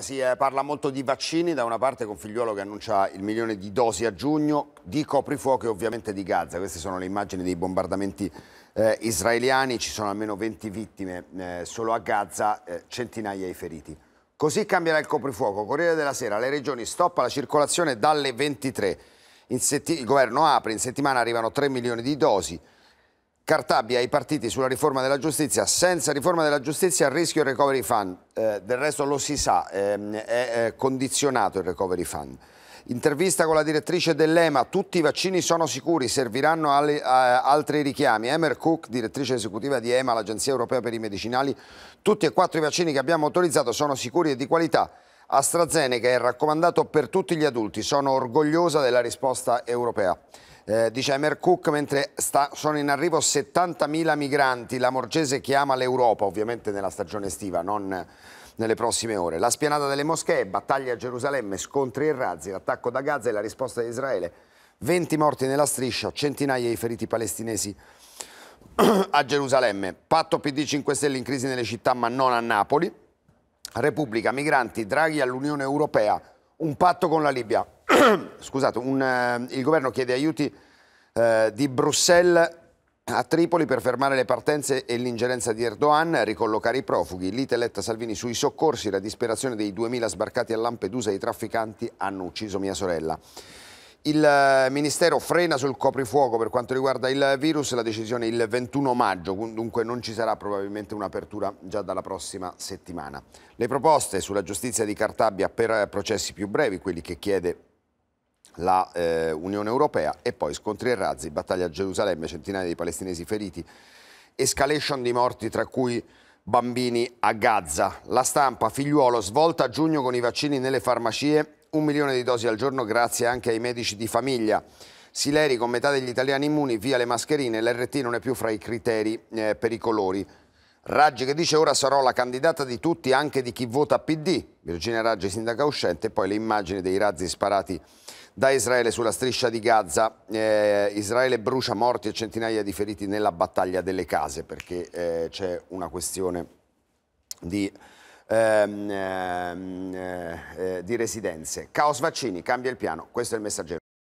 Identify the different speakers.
Speaker 1: Si eh, parla molto di vaccini, da una parte con Figliuolo che annuncia il milione di dosi a giugno, di coprifuoco e ovviamente di Gaza. Queste sono le immagini dei bombardamenti eh, israeliani, ci sono almeno 20 vittime eh, solo a Gaza, eh, centinaia i feriti. Così cambierà il coprifuoco. Corriere della Sera, le regioni stoppa la circolazione dalle 23. il governo apre, in settimana arrivano 3 milioni di dosi. Cartabia, i partiti sulla riforma della giustizia, senza riforma della giustizia a rischio il recovery fund, eh, del resto lo si sa, ehm, è, è condizionato il recovery fund. Intervista con la direttrice dell'EMA, tutti i vaccini sono sicuri, serviranno alle, a, altri richiami. Emer Cook, direttrice esecutiva di EMA, l'Agenzia Europea per i Medicinali, tutti e quattro i vaccini che abbiamo autorizzato sono sicuri e di qualità. AstraZeneca è raccomandato per tutti gli adulti, sono orgogliosa della risposta europea. Eh, dice Emer Cook, mentre sta, sono in arrivo 70.000 migranti, la Morgese chiama l'Europa, ovviamente nella stagione estiva, non nelle prossime ore. La spianata delle moschee, battaglia a Gerusalemme, scontri e razzi, l'attacco da Gaza e la risposta di Israele. 20 morti nella striscia, centinaia di feriti palestinesi a Gerusalemme. Patto PD 5 Stelle in crisi nelle città ma non a Napoli. Repubblica, migranti, Draghi all'Unione Europea. Un patto con la Libia. scusate, un, eh, il governo chiede aiuti eh, di Bruxelles a Tripoli per fermare le partenze e l'ingerenza di Erdogan, ricollocare i profughi, lite letta Salvini sui soccorsi, la disperazione dei 2000 sbarcati a Lampedusa e i trafficanti hanno ucciso mia sorella. Il eh, Ministero frena sul coprifuoco per quanto riguarda il virus, la decisione il 21 maggio, dunque non ci sarà probabilmente un'apertura già dalla prossima settimana. Le proposte sulla giustizia di Cartabia per processi più brevi, quelli che chiede la eh, Unione Europea e poi scontri e razzi, battaglia a Gerusalemme, centinaia di palestinesi feriti, escalation di morti tra cui bambini a Gaza. La stampa, figliuolo, svolta a giugno con i vaccini nelle farmacie, un milione di dosi al giorno grazie anche ai medici di famiglia. Sileri con metà degli italiani immuni, via le mascherine, l'RT non è più fra i criteri eh, per i colori. Raggi che dice ora sarò la candidata di tutti, anche di chi vota PD. Virginia Raggi, sindaca uscente, e poi le immagini dei razzi sparati da Israele sulla striscia di Gaza. Eh, Israele brucia morti e centinaia di feriti nella battaglia delle case perché eh, c'è una questione di, ehm, ehm eh, di residenze. Caos vaccini, cambia il piano, questo è il messaggero.